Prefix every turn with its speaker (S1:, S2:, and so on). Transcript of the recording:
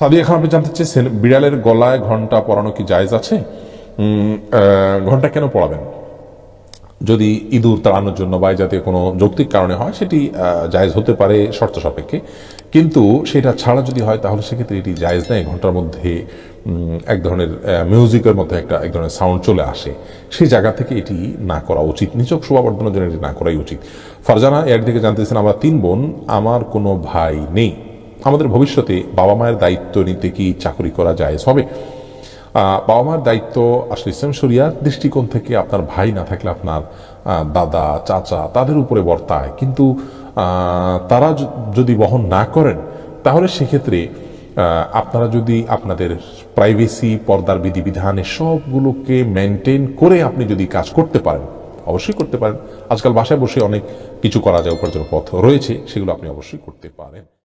S1: সাদিয়া খান আপনি জানতে চেয়েছেন বিড়ালের গলায় ঘন্টা পরানো কি জায়জ আছে ঘন্টা কেন পড়াবেন যদি ইঁদুর তাড়ানোর জন্য বা জাতীয় কোনো যৌক্তিক কারণে হয় সেটি জায়জ হতে পারে শর্ত সাপেক্ষে কিন্তু সেটা ছাড়া যদি হয় তাহলে সেক্ষেত্রে এটি জায়জ নেই ঘন্টার মধ্যে এক ধরনের মিউজিকের মধ্যে একটা এক ধরনের সাউন্ড চলে আসে সেই জায়গা থেকে এটি না করা উচিত নিচক শোভাবর্ধনের জন্য এটি না করাই উচিত ফারজানা একদিকে জানতেছেন আমরা তিন বোন আমার কোনো ভাই নেই আমাদের ভবিষ্যতে বাবা মায়ের দায়িত্ব নিতে কি চাকরি করা যায় হবে বাবা মার দায়িত্ব আসলে ইসলাম শরিয়ার দৃষ্টিকোণ থেকে আপনার ভাই না থাকলে আপনার দাদা চাচা তাদের উপরে বর্তায় কিন্তু তারা যদি বহন না করেন তাহলে সেক্ষেত্রে আপনারা যদি আপনাদের প্রাইভেসি পর্দার বিধিবিধানে সবগুলোকে মেনটেন করে আপনি যদি কাজ করতে পারেন অবশ্যই করতে পারেন আজকাল বাসায় বসে অনেক কিছু করা যায় উপার্জন পথ রয়েছে সেগুলো আপনি অবশ্যই করতে পারেন